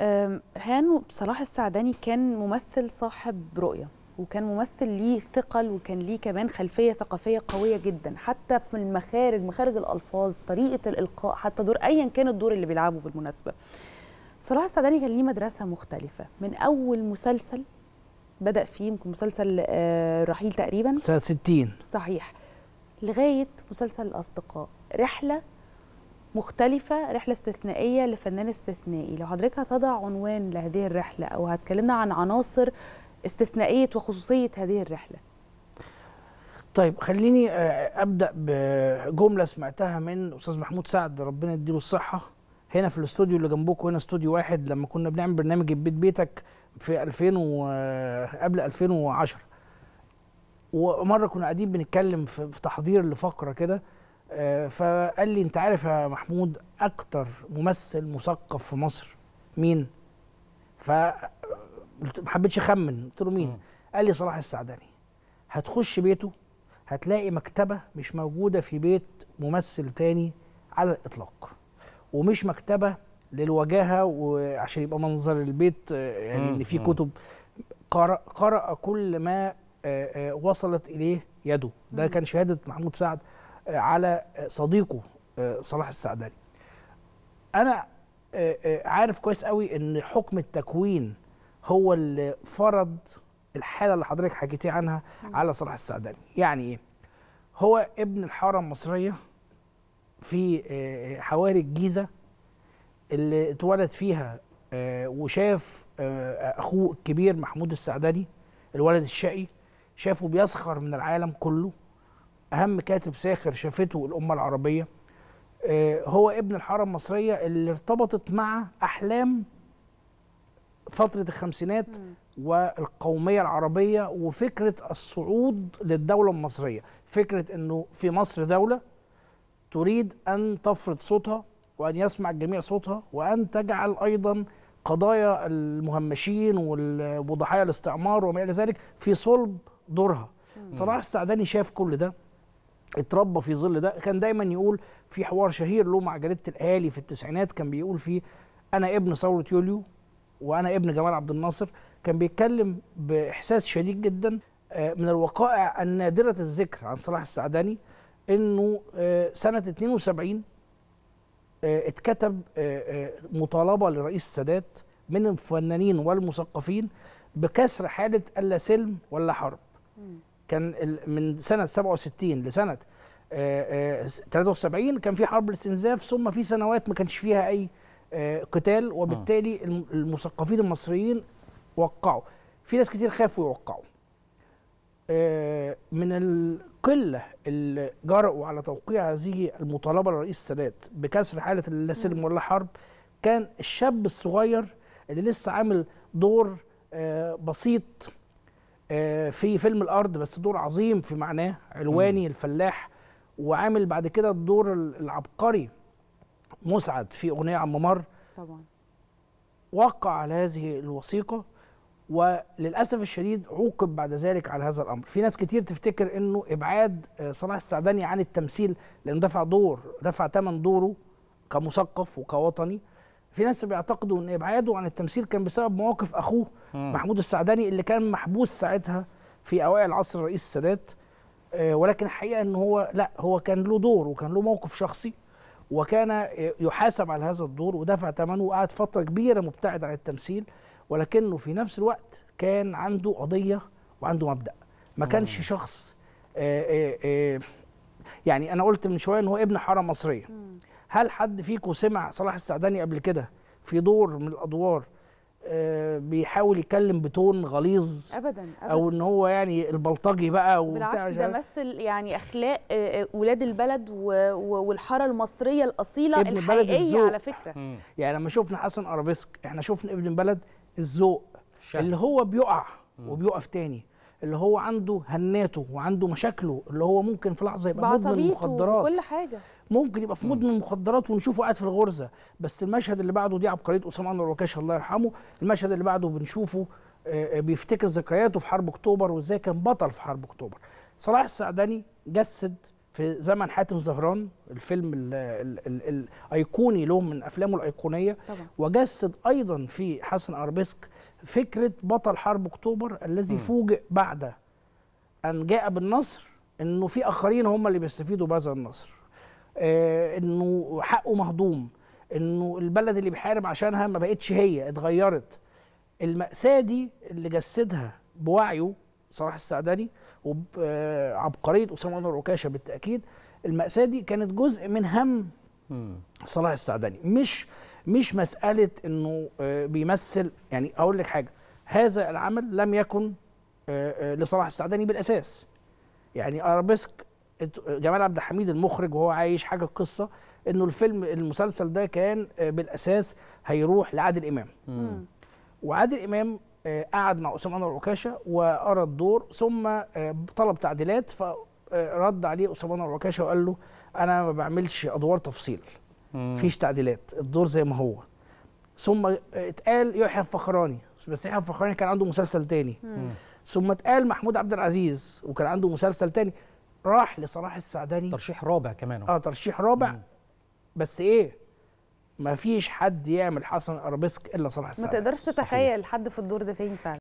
ريهان صلاح السعداني كان ممثل صاحب رؤيه وكان ممثل ليه ثقل وكان ليه كمان خلفيه ثقافيه قويه جدا حتى في المخارج مخارج الالفاظ طريقه الالقاء حتى دور ايا كان الدور اللي بيلعبه بالمناسبه صلاح السعداني كان ليه مدرسه مختلفه من اول مسلسل بدا فيه يمكن مسلسل آه، رحيل تقريبا سنه 60 صحيح لغايه مسلسل الاصدقاء رحله مختلفة رحلة استثنائية لفنان استثنائي لو حضرتك هتضع عنوان لهذه الرحلة أو هتكلمنا عن عناصر استثنائية وخصوصية هذه الرحلة طيب خليني آه، أبدأ بجملة سمعتها من أستاذ محمود سعد ربنا يديله الصحة هنا في الاستوديو اللي جنبكم هنا استوديو واحد لما كنا بنعمل برنامج البيت بيتك في 2000 آه، قبل 2010 ومره كنا قاعدين بنتكلم في تحضير لفقره كده آه، فقال لي انت عارف يا محمود اكتر ممثل مثقف في مصر مين ف ما حبيتش اخمن قلت له مين قال لي صلاح السعداني هتخش بيته هتلاقي مكتبه مش موجوده في بيت ممثل تاني على الاطلاق ومش مكتبه للوجاهه وعشان يبقى منظر البيت آه، يعني ان في كتب قرأ, قرأ كل ما آه، وصلت اليه يده ده كان شهاده محمود سعد على صديقه آه، صلاح السعداني انا آه، آه، عارف كويس قوي ان حكم التكوين هو اللي فرض الحاله اللي حضرتك حكيتي عنها على صلاح السعداني يعني ايه هو ابن الحاره المصريه في حواري الجيزه اللي اتولد فيها وشاف اخوه الكبير محمود السعداني الولد الشقي شافه بيسخر من العالم كله اهم كاتب ساخر شافته الامه العربيه آه، هو ابن الحاره المصريه اللي ارتبطت مع احلام فتره الخمسينات والقوميه العربيه وفكره الصعود للدوله المصريه فكره انه في مصر دوله تريد ان تفرض صوتها وان يسمع الجميع صوتها وان تجعل ايضا قضايا المهمشين وضحايا الاستعمار وما الى ذلك في صلب دورها صلاح السعداني شاف كل ده اتربى في ظل ده كان دايما يقول في حوار شهير له مع جريده الاهالي في التسعينات كان بيقول فيه انا ابن ثوره يوليو وانا ابن جمال عبد الناصر كان بيتكلم باحساس شديد جدا آه، من الوقائع النادره الذكر عن صلاح السعداني انه آه، سنه 72 آه، اتكتب مطالبه لرئيس السادات من الفنانين والمثقفين بكسر حاله الا سلم ولا حرب كان من سنه 67 لسنه 73 آه، آه، كان في حرب استنزاف ثم في سنوات ما كانش فيها اي آه، قتال وبالتالي المثقفين المصريين وقعوا في ناس كتير خافوا يوقعوا من القله اللي جرؤوا على توقيع هذه المطالبه لرئيس السادات بكسر حاله لا سلم ولا حرب كان الشاب الصغير اللي لسه عامل دور بسيط آه، في فيلم الارض بس دور عظيم في معناه علواني الفلاح وعامل بعد كده الدور العبقري مسعد في اغنيه عم مر طبعا وقع على هذه الوثيقه وللاسف الشديد عوقب بعد ذلك على هذا الامر في ناس كتير تفتكر انه ابعاد آه، صلاح السعداني عن التمثيل لانه دفع دور دفع ثمن دوره كمثقف وكوطني في ناس بيعتقدوا ان ابعاده عن التمثيل كان بسبب مواقف اخوه م. محمود السعداني اللي كان محبوس ساعتها في اوائل عصر الرئيس السادات آه، ولكن الحقيقه ان هو لا هو كان له دور وكان له موقف شخصي وكان آه، يحاسب على هذا الدور ودفع ثمنه وقعد فتره كبيره مبتعد عن التمثيل ولكنه في نفس الوقت كان عنده قضيه وعنده مبدا ما كانش شخص آه، يعني انا قلت من شويه ان هو ابن حاره مصريه هل حد فيكم سمع صلاح السعداني قبل كده في دور من الادوار آه، بيحاول يتكلم بتون غليظ ابدا ابدا او ان هو يعني البلطجي بقى بالعكس ده مثل يعني اخلاق آه، آه، ولاد البلد والحاره المصريه الاصيله ابن الحقيقيه على فكره مم. يعني لما شفنا حسن ارابيسك احنا شفنا ابن بلد الذوق اللي هو بيقع وبيقف تاني اللي هو عنده هناته وعنده مشاكله اللي هو ممكن في لحظه يبقى مدمن مخدرات وكل حاجه ممكن يبقى في مدمن مخدرات ونشوفه قاعد في الغرزه بس المشهد اللي بعده دي عبقريه اسامه انور وكاش الله يرحمه المشهد اللي بعده بنشوفه آه، آه، بيفتكر ذكرياته في حرب اكتوبر وازاي كان بطل في حرب اكتوبر صلاح السعدني جسد في زمن حاتم زهران الفيلم الايقوني له من افلامه الايقونيه وجسد ايضا في حسن اربسك فكره بطل حرب اكتوبر الذي فوجئ بعد ان جاء بالنصر انه في اخرين هم اللي بيستفيدوا بهذا النصر آه، انه حقه مهضوم انه البلد اللي بيحارب عشانها ما بقتش هي اتغيرت المأساة دي اللي جسدها بوعيه صلاح السعدني وعبقرية آه، أسامة بن عكاشة بالتأكيد المأساة دي كانت جزء من هم صلاح السعدني مش مش مسألة إنه آه، بيمثل يعني أقول لك حاجة هذا العمل لم يكن لصلاح السعدني بالأساس يعني أرابيسك جمال عبد الحميد المخرج وهو عايش حاجه القصه انه الفيلم المسلسل ده كان آه، بالاساس هيروح لعادل امام مم. وعادل امام آه، قعد مع اسامه انور عكاشه وقرا الدور ثم آه، طلب تعديلات فرد عليه اسامه انور عكاشه وقال له انا ما بعملش ادوار تفصيل مفيش تعديلات الدور زي ما هو ثم اتقال يحيى الفخراني بس يحيى الفخراني كان عنده مسلسل تاني مم. ثم اتقال محمود عبد العزيز وكان عنده مسلسل تاني راح لصلاح السعداني ترشيح رابع كمان اه ترشيح رابع مم. بس ايه ما فيش حد يعمل حسن ارابيسك الا صلاح السعداني ما تقدرش تتخيل حد في الدور ده تاني فعلا